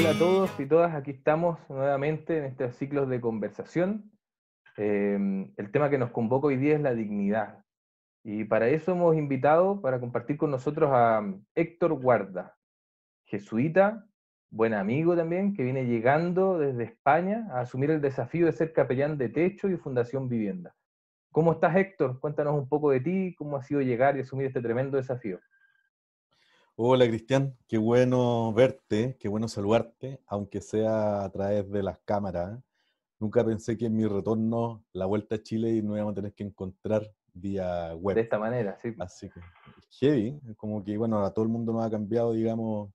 Hola a todos y todas, aquí estamos nuevamente en estos ciclos de conversación. Em, el tema que nos convoca hoy día es la dignidad. Y para eso hemos invitado, para compartir con nosotros a mm, Héctor Guarda, jesuita, buen amigo también, que viene llegando desde España a asumir el desafío de ser capellán de techo y Fundación Vivienda. ¿Cómo estás, Héctor? Cuéntanos un poco de ti, cómo ha sido llegar y asumir este tremendo desafío. Hola Cristian, qué bueno verte, qué bueno saludarte, aunque sea a través de las cámaras. Nunca pensé que en mi retorno, la vuelta a Chile, no íbamos a tener que encontrar vía web. De esta manera, sí. Así que heavy, como que bueno, a todo el mundo nos ha cambiado, digamos,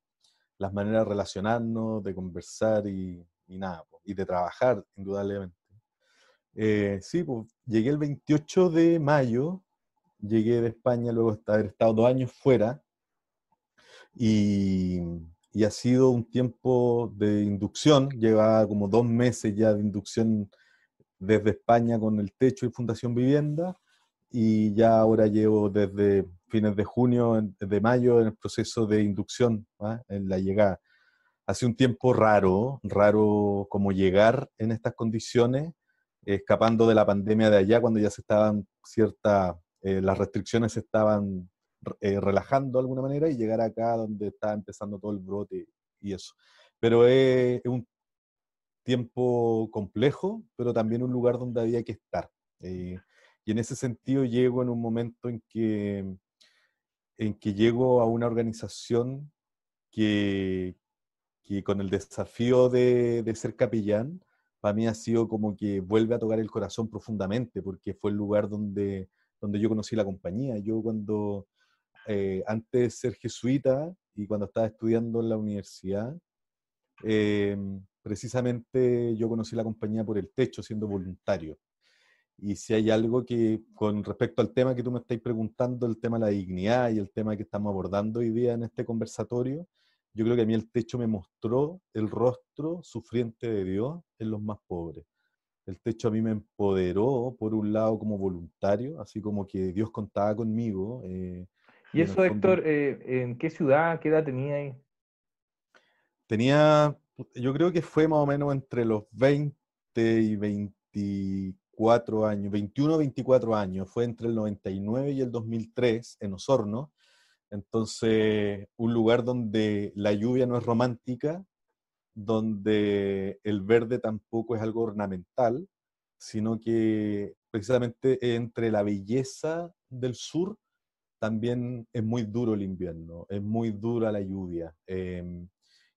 las maneras de relacionarnos, de conversar y, nada, y de trabajar, indudablemente. Eh, sí, pues llegué el 28 de mayo, llegué de España luego de haber estado dos años fuera y, ha sido un tiempo de inducción, lleva como dos meses ya de inducción desde España con el techo y Fundación Vivienda, y ya ahora llevo desde fines de junio, de mayo, en el proceso de inducción, ¿ah? en la llegada. Hace un tiempo raro, raro como llegar en estas condiciones, escapando de la pandemia de allá, cuando ya se estaban ciertas, eh, las restricciones estaban eh, relajando de alguna manera y llegar acá donde está empezando todo el brote y eso. Pero es, un tiempo complejo, pero también un lugar donde había que estar. Eh, y en ese sentido llego en un momento en que, en que llego a una organización que, con el desafío de, ser capellán, para mí ha sido como que vuelve a tocar el corazón profundamente, porque fue el lugar donde, donde yo conocí la compañía. Yo cuando eh, antes de ser jesuita y cuando estaba estudiando en la universidad, em, precisamente yo conocí la compañía por el techo siendo voluntario. Y si hay algo que, con respecto al tema que tú me estás preguntando, el tema de la dignidad y el tema que estamos abordando hoy día en este conversatorio, yo creo que a mí el techo me mostró el rostro sufriente de Dios en los más pobres. El techo a mí me empoderó, por un lado, como voluntario, así como que Dios contaba conmigo. Eh, ¿Y eso, Héctor, eh, en qué ciudad, qué edad tenía ahí? Tenía, yo creo que fue más o menos entre los 20 y 24 años, 21 24 años, fue entre el 99 y el 2003 en Osorno. Entonces, un lugar donde la lluvia no es romántica, donde el verde tampoco es algo ornamental, sino que precisamente entre la belleza del sur también es muy duro el invierno, es muy dura la lluvia, em,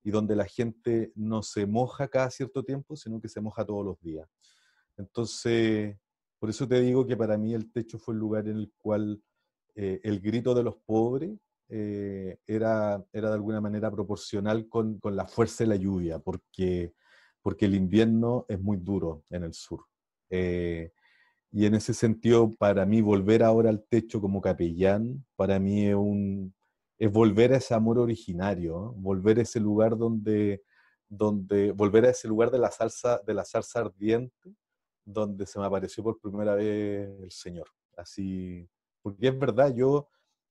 y donde la gente no se moja cada cierto tiempo, sino que se moja todos los días. Entonces, por eso te digo que para mí el techo fue el lugar en el cual eh, el grito de los pobres eh, era, era de alguna manera proporcional con, con, la fuerza de la lluvia, porque, porque el invierno es muy duro en el sur. Eh, y en ese sentido, para mí, volver ahora al techo como capellán, para mí es, volver a ese amor originario, ¿eh? volver a ese lugar donde, donde, volver a ese lugar de la salsa, de la salsa ardiente, donde se me apareció por primera vez el Señor. Así, porque es verdad, yo,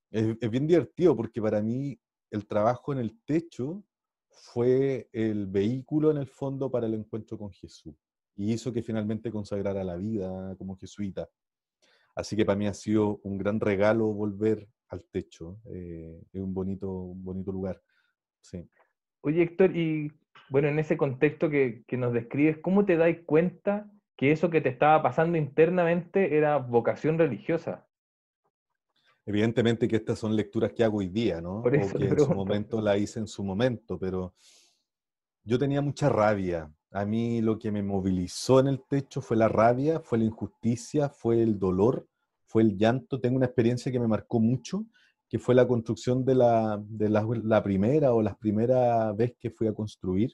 es bien divertido, porque para mí el trabajo en el techo fue el vehículo en el fondo para el encuentro con Jesús y hizo que finalmente consagrara la vida como jesuita. Así que para mí ha sido un gran regalo volver al techo. Eh, es un bonito, bonito lugar. Sí. Oye, Héctor, y bueno, en ese contexto que, que nos describes, ¿cómo te dais cuenta que eso que te estaba pasando internamente era vocación religiosa? Evidentemente que estas son lecturas que hago hoy día, ¿no? Por eso Porque en su momento la hice en su momento, pero yo tenía mucha rabia a mí lo que me movilizó en el techo fue la rabia, fue la injusticia, fue el dolor, fue el llanto. Tengo una experiencia que me marcó mucho, que fue la construcción de la, la primera o las primeras vez que fui a construir,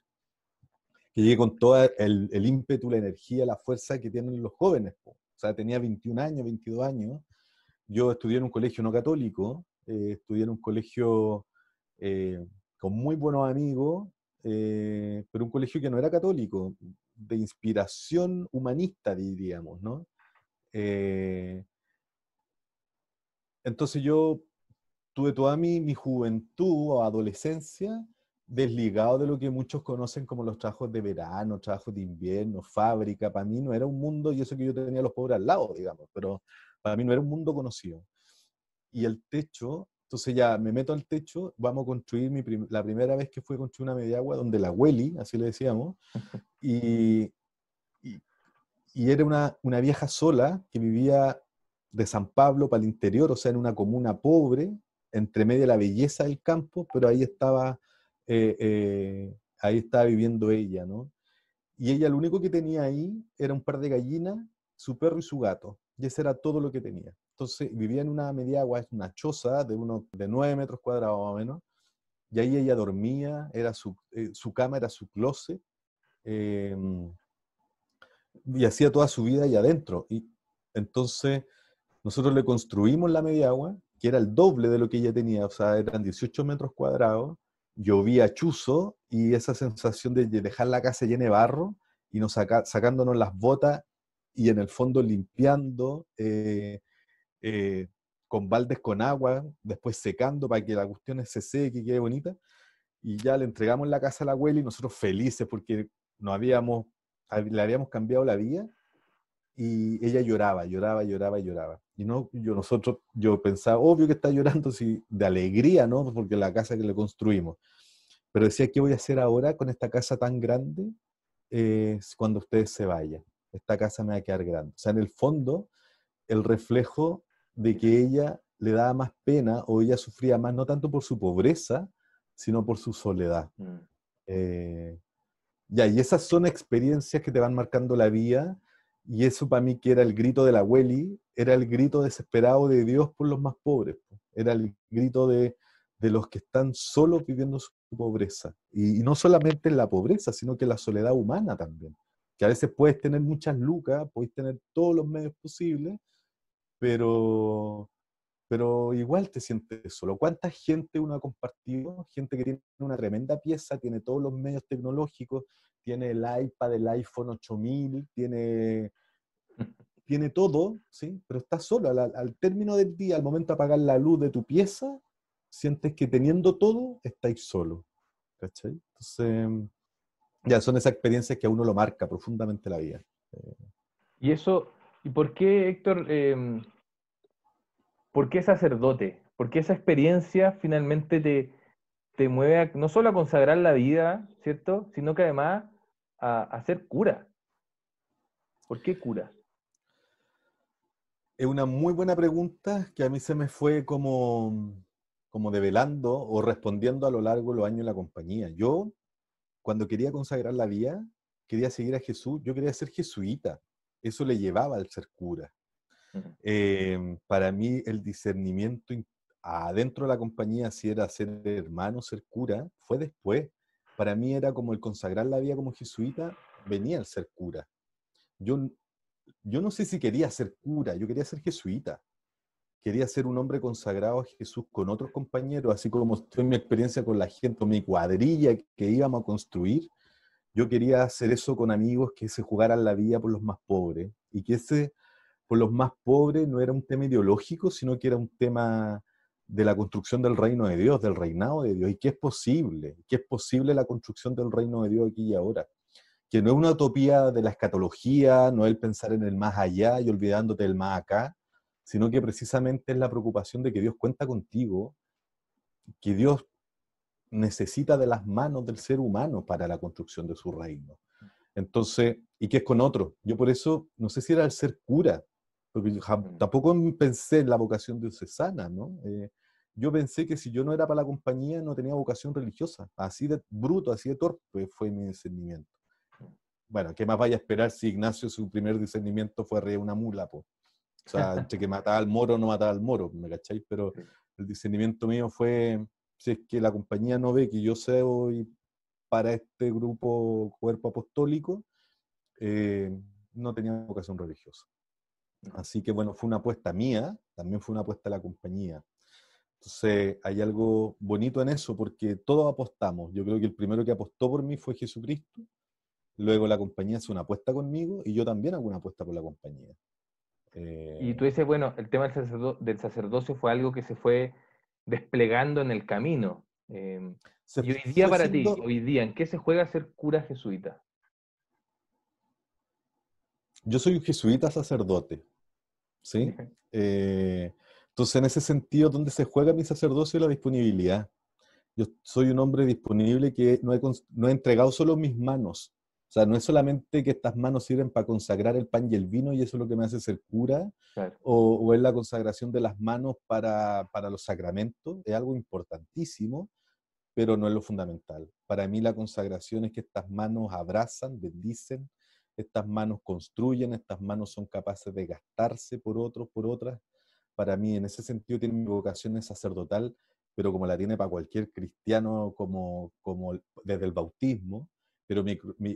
que llegué con todo el, ímpetu, la energía, la fuerza que tienen los jóvenes. O sea, tenía 21 años, 22 años. Yo estudié en un colegio no católico, eh, estudié en un colegio eh, con muy buenos amigos, eh, pero un colegio que no era católico, de inspiración humanista, diríamos, ¿no? Eh, entonces yo tuve toda mi, mi, juventud o adolescencia desligado de lo que muchos conocen como los trabajos de verano, trabajos de invierno, fábrica. Para mí no era un mundo, y eso que yo tenía los pobres al lado, digamos, pero para mí no era un mundo conocido. Y el techo entonces ya me meto al techo, vamos a construir la primera vez que fue construir una media donde la hueli, así le decíamos, y, era una, vieja sola que vivía de San Pablo para el interior, o sea, en una comuna pobre, entre medio de la belleza del campo, pero ahí estaba, eh, eh, ahí estaba viviendo ella, ¿no? Y ella lo único que tenía ahí era un par de gallinas, su perro y su gato, y ese era todo lo que tenía. Entonces vivía en una mediagua, es una choza de, uno, de 9 metros cuadrados más o menos, y ahí ella dormía, era su, eh, su cama era su closet, em, y hacía toda su vida ahí adentro. Y entonces nosotros le construimos la media agua que era el doble de lo que ella tenía, o sea, eran 18 metros cuadrados, llovía chuzo y esa sensación de dejar la casa llena de barro y nos saca, sacándonos las botas y en el fondo limpiando. Eh, eh, con baldes con agua, después secando para que la cuestión se seque y quede bonita. Y ya le entregamos la casa a la abuela y nosotros felices porque no habíamos, le habíamos cambiado la vida y ella lloraba, lloraba, lloraba, lloraba. Y no, yo nosotros, yo pensaba, obvio que está llorando si, de alegría, ¿no? Porque la casa que le construimos. Pero decía, ¿qué voy a hacer ahora con esta casa tan grande eh, cuando ustedes se vayan? Esta casa me va a quedar grande. O sea, en el fondo, el reflejo de que ella le daba más pena o ella sufría más, no tanto por su pobreza, sino por su soledad. Mm. Eh, ya, y esas son experiencias que te van marcando la vida, y eso para mí que era el grito de la Welly, era el grito desesperado de Dios por los más pobres, era el grito de, de los que están solos viviendo su pobreza. Y, y, no solamente la pobreza, sino que la soledad humana también, que a veces puedes tener muchas lucas, puedes tener todos los medios posibles, pero, pero igual te sientes solo. ¿Cuánta gente uno ha compartido? Gente que tiene una tremenda pieza, tiene todos los medios tecnológicos, tiene el iPad, el iPhone 8000, tiene, tiene todo, ¿sí? pero estás solo. Al, al, término del día, al momento de apagar la luz de tu pieza, sientes que teniendo todo, estáis solo. ¿Cachai? Entonces, ya son esas experiencias que a uno lo marca profundamente la vida. Eh, y eso, ¿Y por qué, Héctor, em, por qué sacerdote? ¿Por qué esa experiencia finalmente te, mueve no solo a consagrar la vida, ¿cierto? Sino que además a, ser cura. ¿Por qué cura? Es una muy buena pregunta que a mí se me fue como, como develando o respondiendo a lo largo de los años en la compañía. Yo, cuando quería consagrar la vida, quería seguir a Jesús, yo quería ser jesuita eso le llevaba al ser cura. Em, para mí el discernimiento adentro de la compañía, si era ser hermano, ser cura, fue después. Para mí era como el consagrar la vida como jesuita, venía el ser cura. Yo, yo no sé si quería ser cura, yo quería ser jesuita. Quería ser un hombre consagrado a Jesús con otros compañeros, así como estoy mi experiencia con la gente, con mi cuadrilla que íbamos a construir yo quería hacer eso con amigos que se jugaran la vida por los más pobres y que ese por los más pobres no era un tema ideológico, sino que era un tema de la construcción del reino de Dios, del reinado de Dios, y que es posible, que es posible la construcción del reino de Dios aquí y ahora, que no es una utopía de la escatología, no es el pensar en el más allá y olvidándote del más acá, sino que precisamente es la preocupación de que Dios cuenta contigo, que Dios necesita de las manos del ser humano para la construcción de su reino. Mm. Entonces, ¿y qué es con otro? Yo por eso, no sé si era el ser cura, porque mm. tampoco pensé en la vocación diocesana, ¿no? Eh, yo pensé que si yo no era para la compañía, no tenía vocación religiosa. Así de bruto, así de torpe fue mi discernimiento. Bueno, ¿qué más vaya a esperar si Ignacio su primer discernimiento fue re una mula, po? O sea, que mataba al moro no mataba al moro, ¿me cacháis? Pero el discernimiento mío fue, si es que la compañía no ve que yo sea hoy para este grupo cuerpo apostólico, eh, no tenía vocación religiosa. Así que bueno, fue una apuesta mía, también fue una apuesta de la compañía. Entonces hay algo bonito en eso porque todos apostamos. Yo creo que el primero que apostó por mí fue Jesucristo, luego la compañía hace una apuesta conmigo y yo también hago una apuesta por la compañía. y eh, tú dices, bueno, el tema del sacerdocio fue algo que se fue desplegando en el camino. Em, y hoy día para ti, hoy día, ¿en qué se juega ser cura jesuita? Yo soy un jesuita sacerdote, ¿sí? Eh, entonces, en ese sentido, ¿dónde se juega mi sacerdocio? La disponibilidad. Yo soy un hombre disponible que no he, no he entregado solo mis manos, o sea, no es solamente que estas manos sirven para consagrar el pan y el vino y eso es lo que me hace ser cura, o, o, es la consagración de las manos para, los sacramentos, es algo importantísimo, pero no es lo fundamental. Para mí la consagración es que estas manos abrazan, bendicen, estas manos construyen, estas manos son capaces de gastarse por otros, por otras. Para mí, en ese sentido, tiene mi vocación es sacerdotal, pero como la tiene para cualquier cristiano, como, como desde el bautismo, pero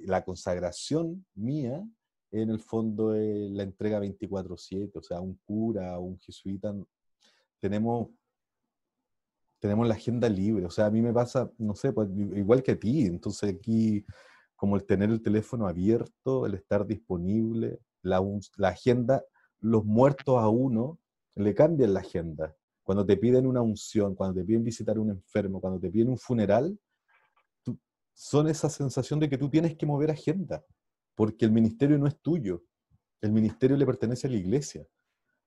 la consagración mía en el fondo es la entrega 24/7, o sea, un cura, un jesuita, tenemos, tenemos la agenda libre, o sea, a mí me pasa, no sé, pues, igual que a ti, entonces aquí como el tener el teléfono abierto, el estar disponible, la, la agenda, los muertos a uno le cambian la agenda. Cuando te piden una unción, cuando te piden visitar a un enfermo, cuando te piden un funeral, son esa sensación de que tú tienes que mover agenda, porque el ministerio no es tuyo, el ministerio le pertenece a la iglesia,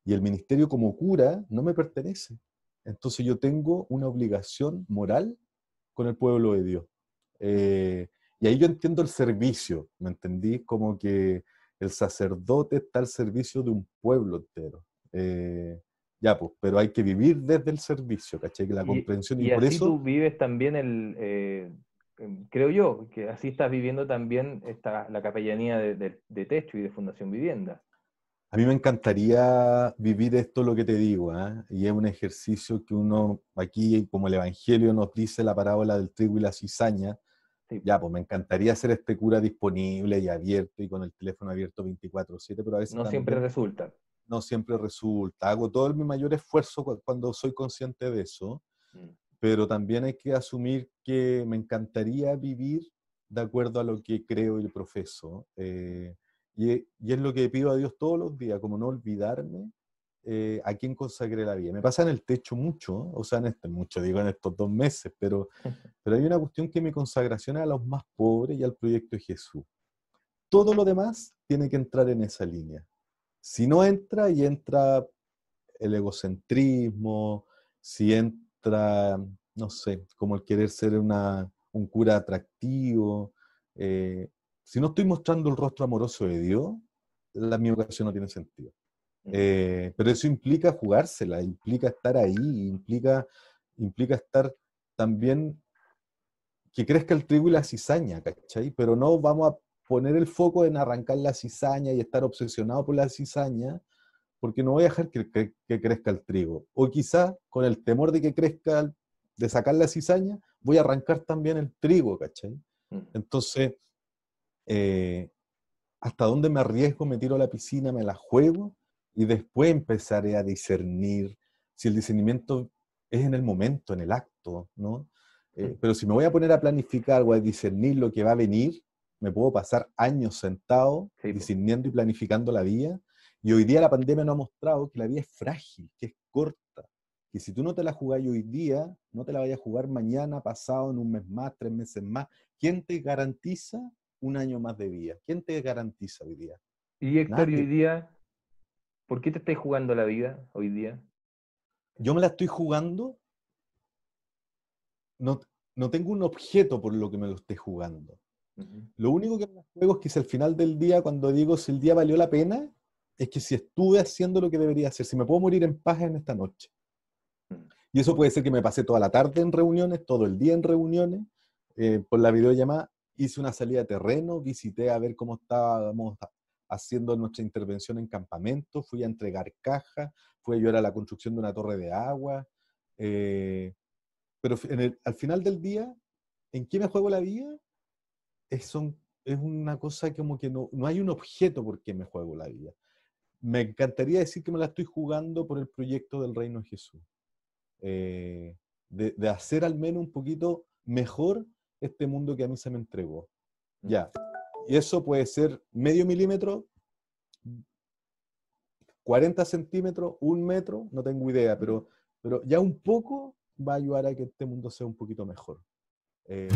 y el ministerio como cura no me pertenece. Entonces yo tengo una obligación moral con el pueblo de Dios. Eh, y ahí yo entiendo el servicio, ¿me entendí? Como que el sacerdote está al servicio de un pueblo entero. Eh, ya, pues, pero hay que vivir desde el servicio, ¿cachai? Que la comprensión. Y, por eso. tú vives también el, eh, Em, creo yo, que así estás viviendo también esta, la capellanía de, Techo y de Fundación Vivienda. A mí me encantaría vivir esto lo que te digo, ¿ah? y es un ejercicio que uno aquí, como el Evangelio nos dice la parábola del trigo y la cizaña, ya, pues me encantaría ser este cura disponible y abierto y con el teléfono abierto 24/7, pero a veces... No siempre resulta. No siempre resulta. Hago todo mi mayor esfuerzo cuando soy consciente de eso, mm pero también hay que asumir que me encantaría vivir de acuerdo a lo que creo y profeso. Eh, y, es lo que pido a Dios todos los días, como no olvidarme eh, a quién consagré la vida. Me pasa en el techo mucho, o sea, en este mucho, digo, en estos dos meses, pero, pero hay una cuestión que mi consagración a los más pobres y al proyecto de Jesús. Todo lo demás tiene que entrar en esa línea. Si no entra y entra el egocentrismo, si entra no sé, como el querer ser una, un cura atractivo. Eh, si no estoy mostrando el rostro amoroso de Dios, la, mi vocación no tiene sentido. Eh, pero eso implica jugársela, implica estar ahí, implica, implica estar también que crezca el trigo y la cizaña, ¿cachai? Pero no vamos a poner el foco en arrancar la cizaña y estar obsesionado por la cizaña, porque no voy a dejar que, crezca el trigo. O quizá con el temor de que crezca, de sacar la cizaña, voy a arrancar también el trigo, ¿cachai? Mm. Entonces, eh, ¿hasta dónde me arriesgo? Me tiro a la piscina, me la juego y después empezaré a discernir si el discernimiento es en el momento, en el acto, ¿no? Eh, mm. pero si me voy a poner a planificar o a discernir lo que va a venir, me puedo pasar años sentado discerniendo y planificando la vida y hoy día la pandemia nos ha mostrado que la vida es frágil, que es corta, que si tú no te la jugás hoy día, no te la vayas a jugar mañana, pasado, en un mes más, tres meses más. ¿Quién te garantiza un año más de vida? ¿Quién te garantiza hoy día? Y Héctor, hoy día, ¿por qué te estás jugando la vida hoy día? Yo me la estoy jugando. No, no tengo un objeto por lo que me lo esté jugando. Lo único que me juego es que si al final del día, cuando digo si el día valió la pena, es que si estuve haciendo lo que debería hacer, si me puedo morir en paz en esta noche. Mm. Y eso puede ser que me pasé toda la tarde en reuniones, todo el día en reuniones, eh, por la videollamada, hice una salida de terreno, visité a ver cómo estábamos haciendo nuestra intervención en campamento, fui a entregar cajas, fui a ayudar a la construcción de una torre de agua. Eh, pero al final del día, ¿en qué me juego la vida? Es, una cosa como que no, no hay un objeto por qué me juego la vida me encantaría decir que me la estoy jugando por el proyecto del Reino de Jesús. Eh, de, hacer al menos un poquito mejor este mundo que a mí se me entregó. Mm. Ya. Y eso puede ser medio milímetro, 40 centímetros, un metro, no tengo idea, pero, mm. pero ya un poco va a ayudar a que este mundo sea un poquito mejor. Eh,